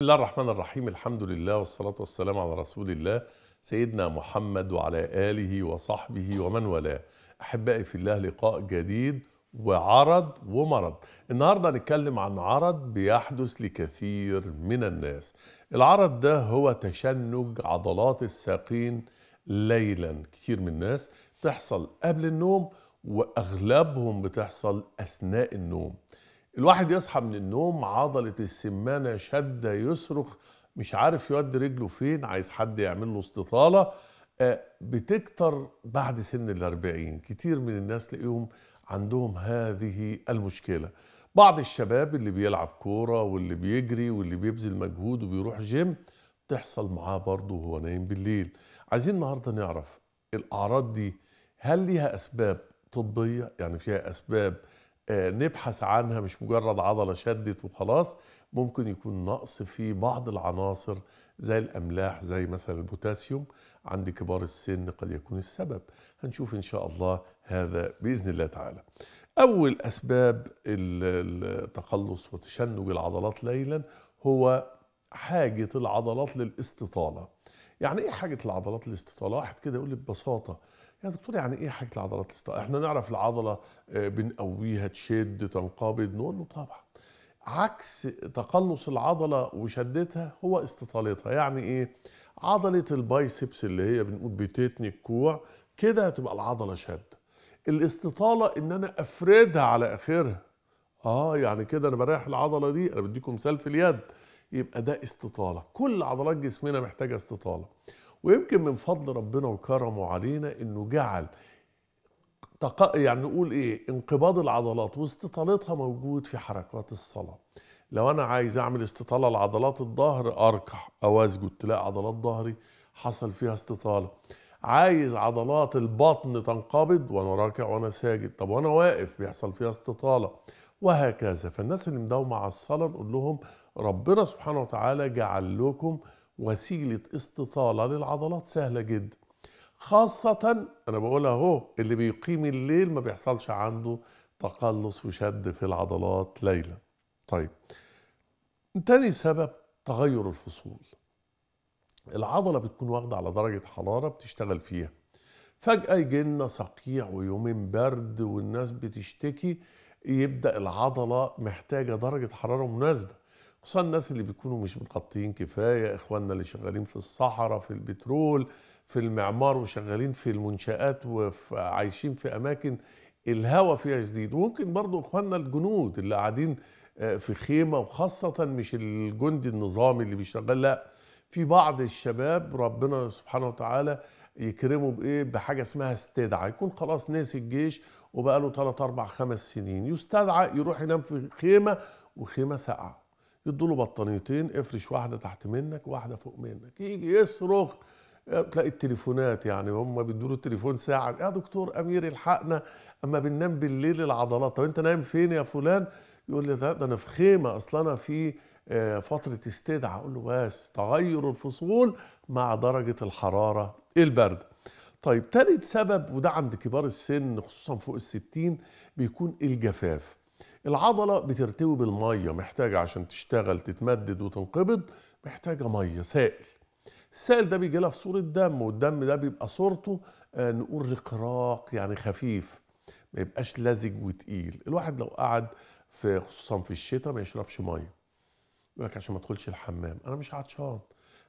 بسم الله الرحمن الرحيم الحمد لله والصلاة والسلام على رسول الله سيدنا محمد وعلى آله وصحبه ومن والاه أحبائي في الله لقاء جديد وعرض ومرض النهاردة هنتكلم عن عرض بيحدث لكثير من الناس العرض ده هو تشنج عضلات الساقين ليلا كثير من الناس تحصل قبل النوم وأغلبهم بتحصل أثناء النوم الواحد يصحى من النوم عضلة السمانة شدة يصرخ مش عارف يودي رجله فين عايز حد يعمل له استطالة آه، بتكتر بعد سن الأربعين كتير من الناس تلاقيهم عندهم هذه المشكلة بعض الشباب اللي بيلعب كورة واللي بيجري واللي بيبذل مجهود وبيروح جيم تحصل معاه برضه وهو نايم بالليل عايزين النهاردة نعرف الأعراض دي هل ليها أسباب طبية يعني فيها أسباب آه، نبحث عنها مش مجرد عضلة شدت وخلاص ممكن يكون نقص في بعض العناصر زي الأملاح زي مثلا البوتاسيوم عند كبار السن قد يكون السبب هنشوف إن شاء الله هذا بإذن الله تعالى أول أسباب التقلص وتشنج العضلات ليلا هو حاجة العضلات للاستطالة يعني إيه حاجة العضلات للاستطالة؟ واحد كده يقول لي ببساطة يا دكتور يعني ايه حاجه العضلات الاستقامه؟ احنا نعرف العضله آه، بنقويها تشد تنقبض نقول له طبعا. عكس تقلص العضله وشدتها هو استطالتها، يعني ايه؟ عضله البايسبس اللي هي بنقول بتتني الكوع كده هتبقى العضله شاده. الاستطاله ان انا افردها على اخرها. اه يعني كده انا بريح العضله دي انا بديكم مثال في اليد يبقى ده استطاله، كل عضلات جسمنا محتاجه استطاله. ويمكن من فضل ربنا وكرمه علينا انه جعل تق... يعني نقول ايه انقباض العضلات واستطالتها موجود في حركات الصلاه لو انا عايز اعمل استطاله لعضلات الظهر اركع او اسجد تلاقي عضلات ظهري حصل فيها استطاله عايز عضلات البطن تنقبض وانا راكع وانا ساجد طب وانا واقف بيحصل فيها استطاله وهكذا فالناس اللي مداومه على الصلاه نقول لهم ربنا سبحانه وتعالى جعل لكم وسيلة استطالة للعضلات سهلة جدا خاصة أنا بقولها أهو اللي بيقيم الليل ما بيحصلش عنده تقلص وشد في العضلات ليلا طيب تاني سبب تغير الفصول العضلة بتكون واخدة على درجة حرارة بتشتغل فيها فجأة يجي لنا صقيع ويومين برد والناس بتشتكي يبدأ العضلة محتاجة درجة حرارة مناسبة خصوصا الناس اللي بيكونوا مش متغطيين كفايه اخواننا اللي شغالين في الصحراء في البترول في المعمار وشغالين في المنشآت وعايشين في أماكن الهواء فيها شديد وممكن برضو إخواننا الجنود اللي قاعدين آه، في خيمة وخاصة مش الجندي النظامي اللي بيشتغل لا في بعض الشباب ربنا سبحانه وتعالى يكرمه بإيه بحاجة اسمها استدعى يكون خلاص ناسي الجيش وبقاله 3 4 5 سنين يستدعى يروح ينام في خيمة وخيمة ساقعة يدوا له بطانيتين افرش واحده تحت منك واحده فوق منك يجي يصرخ آه، تلاقي التليفونات يعني هم بيدوا له التليفون ساعه يا دكتور امير الحقنا اما بننام بالليل العضلات طب انت نايم فين يا فلان يقول لي ده انا في خيمه اصل انا في آه، فتره استدعاء اقول له بس تغير الفصول مع درجه الحراره البرد طيب تالت سبب وده عند كبار السن خصوصا فوق الستين بيكون الجفاف العضلة بترتوي بالمية محتاجة عشان تشتغل تتمدد وتنقبض محتاجة مية سائل السائل ده بيجي لها في صورة دم والدم ده بيبقى صورته آه نقول رقراق يعني خفيف ما يبقاش لزج وتقيل الواحد لو قعد في خصوصا في الشتاء ما يشربش مية يقول لك عشان ما تدخلش الحمام انا مش عطشان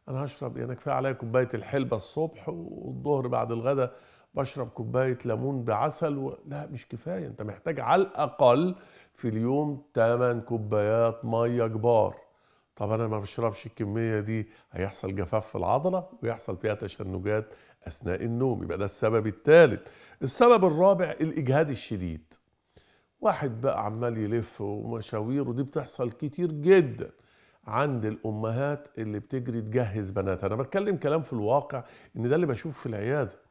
انا هشرب ايه يعني انا كفايه عليا كوبايه الحلبه الصبح والظهر بعد الغداء بشرب كوبايه ليمون بعسل و... لا مش كفايه انت محتاج على الاقل في اليوم 8 كوبايات ميه كبار طب انا ما بشربش الكميه دي هيحصل جفاف في العضله ويحصل فيها تشنجات اثناء النوم يبقى ده السبب الثالث السبب الرابع الاجهاد الشديد واحد بقى عمال يلف ومشاوير ودي بتحصل كتير جدا عند الامهات اللي بتجري تجهز بناتها انا بتكلم كلام في الواقع ان ده اللي بشوف في العياده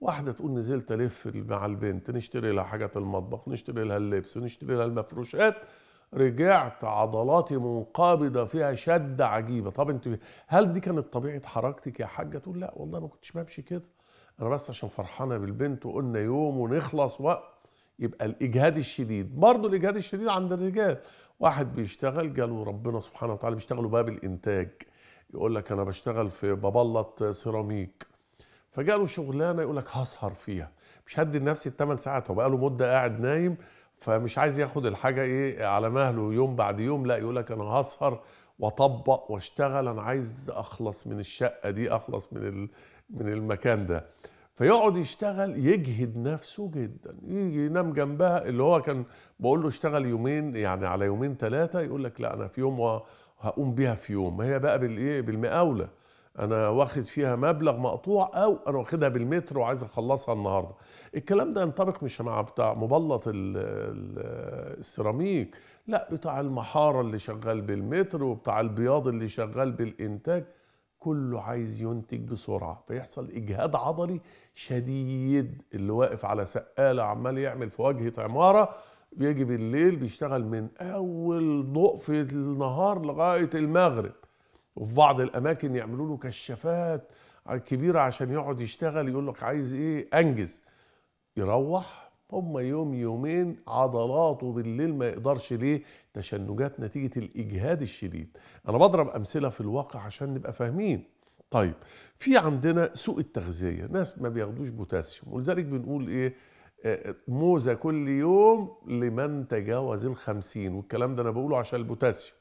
واحده تقول نزلت الف مع البنت نشتري لها حاجات المطبخ نشتري لها اللبس نشتري لها المفروشات رجعت عضلاتي منقبضه فيها شده عجيبه طب انت هل دي كانت طبيعه حركتك يا حاجه تقول لا والله ما كنتش بمشي كده انا بس عشان فرحانه بالبنت وقلنا يوم ونخلص وقت يبقى الاجهاد الشديد برضه الاجهاد الشديد عند الرجال واحد بيشتغل قالوا ربنا سبحانه وتعالى بيشتغلوا باب الانتاج يقول لك انا بشتغل في ببلط سيراميك فجاء له شغلانه يقول لك هسهر فيها مش هدي لنفسي الثمان ساعات هو بقى له مده قاعد نايم فمش عايز ياخد الحاجه ايه على مهله يوم بعد يوم لا يقول لك انا هسهر واطبق واشتغل انا عايز اخلص من الشقه دي اخلص من من المكان ده فيقعد يشتغل يجهد نفسه جدا يجي ينام جنبها اللي هو كان بقول له اشتغل يومين يعني على يومين ثلاثه يقول لك لا انا في يوم وهقوم بيها في يوم هي بقى بالايه بالمقاوله انا واخد فيها مبلغ مقطوع او انا واخدها بالمتر وعايز اخلصها النهارده الكلام ده ينطبق مش مع بتاع مبلط السيراميك لا بتاع المحاره اللي شغال بالمتر وبتاع البياض اللي شغال بالانتاج كله عايز ينتج بسرعه فيحصل اجهاد عضلي شديد اللي واقف على سقاله عمال يعمل في واجهه عماره بيجي بالليل بيشتغل من اول ضوء في النهار لغايه المغرب وفي بعض الاماكن يعملوا له كشافات كبيره عشان يقعد يشتغل يقول لك عايز ايه انجز يروح هم يوم يومين عضلاته بالليل ما يقدرش ليه تشنجات نتيجه الاجهاد الشديد انا بضرب امثله في الواقع عشان نبقى فاهمين طيب في عندنا سوء التغذيه ناس ما بياخدوش بوتاسيوم ولذلك بنقول ايه آه، آه، موزة كل يوم لمن تجاوز الخمسين والكلام ده أنا بقوله عشان البوتاسيوم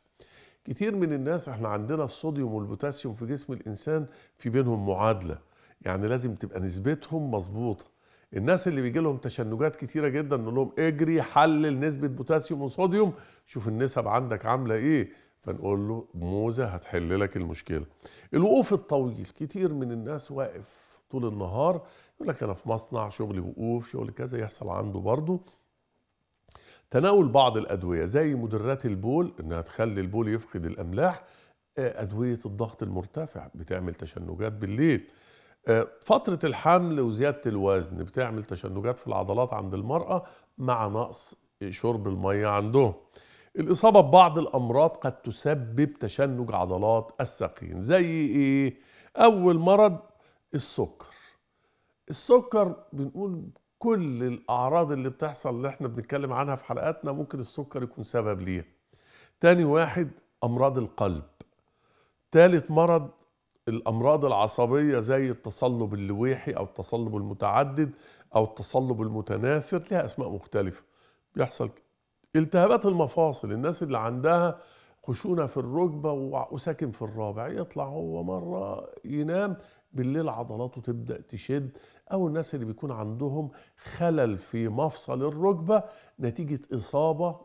كتير من الناس احنا عندنا الصوديوم والبوتاسيوم في جسم الانسان في بينهم معادله يعني لازم تبقى نسبتهم مظبوطه الناس اللي بيجي لهم تشنجات كتيره جدا نقول لهم اجري حلل نسبه بوتاسيوم وصوديوم شوف النسب عندك عامله ايه فنقول له موزه هتحل لك المشكله الوقوف الطويل كتير من الناس واقف طول النهار يقول لك انا في مصنع شغلي وقوف شغل كذا يحصل عنده برضه تناول بعض الادويه زي مدرات البول انها تخلي البول يفقد الاملاح آه، ادويه الضغط المرتفع بتعمل تشنجات بالليل آه، فتره الحمل وزياده الوزن بتعمل تشنجات في العضلات عند المراه مع نقص شرب الميه عندهم الاصابه ببعض الامراض قد تسبب تشنج عضلات الساقين زي ايه اول مرض السكر السكر بنقول كل الاعراض اللي بتحصل اللي احنا بنتكلم عنها في حلقاتنا ممكن السكر يكون سبب ليها تاني واحد امراض القلب تالت مرض الامراض العصبيه زي التصلب اللويحي او التصلب المتعدد او التصلب المتناثر لها اسماء مختلفه بيحصل التهابات المفاصل الناس اللي عندها خشونه في الركبه وساكن في الرابع يطلع هو مره ينام بالليل عضلاته تبدا تشد أو الناس اللي بيكون عندهم خلل في مفصل الركبة نتيجة إصابة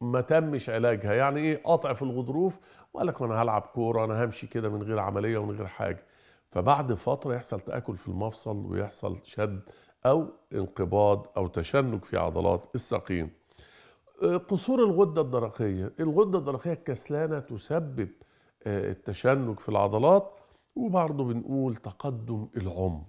ما تمش علاجها يعني إيه قطع في الغضروف وقال لك أنا هلعب كورة أنا همشي كده من غير عملية ومن غير حاجة فبعد فترة يحصل تآكل في المفصل ويحصل شد أو انقباض أو تشنج في عضلات الساقين آه، قصور الغدة الدرقية الغدة الدرقية الكسلانة تسبب آه، التشنج في العضلات وبرضه بنقول تقدم العمر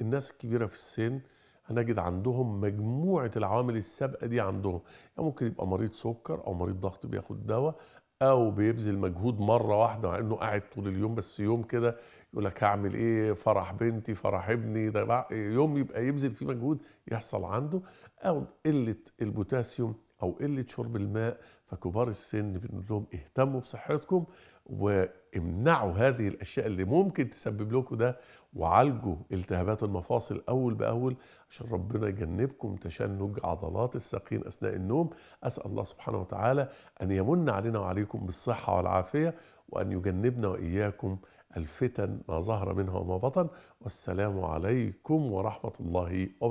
الناس الكبيره في السن هنجد عندهم مجموعه العوامل السابقه دي عندهم يعني ممكن يبقى مريض سكر او مريض ضغط بياخد دواء او بيبذل مجهود مره واحده مع انه قاعد طول اليوم بس يوم كده يقول لك هعمل ايه فرح بنتي فرح ابني ده يوم يبقى يبذل فيه مجهود يحصل عنده او قله البوتاسيوم او قله شرب الماء فكبار السن بنقول لهم اهتموا بصحتكم وامنعوا هذه الاشياء اللي ممكن تسبب لكم ده وعالجوا التهابات المفاصل أول بأول عشان ربنا يجنبكم تشنج عضلات الساقين أثناء النوم أسأل الله سبحانه وتعالى أن يمن علينا وعليكم بالصحة والعافية وأن يجنبنا وإياكم الفتن ما ظهر منها وما بطن والسلام عليكم ورحمة الله وبركاته